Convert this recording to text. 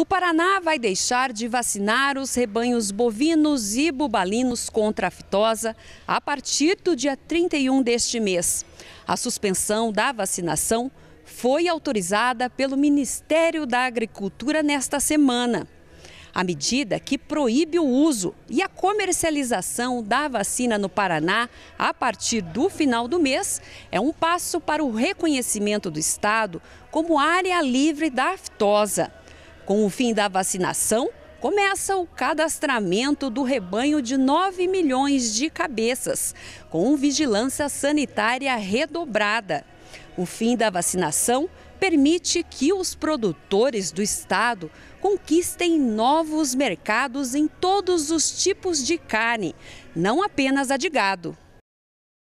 O Paraná vai deixar de vacinar os rebanhos bovinos e bubalinos contra a fitosa a partir do dia 31 deste mês. A suspensão da vacinação foi autorizada pelo Ministério da Agricultura nesta semana. A medida que proíbe o uso e a comercialização da vacina no Paraná a partir do final do mês é um passo para o reconhecimento do Estado como área livre da aftosa. Com o fim da vacinação, começa o cadastramento do rebanho de 9 milhões de cabeças, com vigilância sanitária redobrada. O fim da vacinação permite que os produtores do estado conquistem novos mercados em todos os tipos de carne, não apenas a de gado.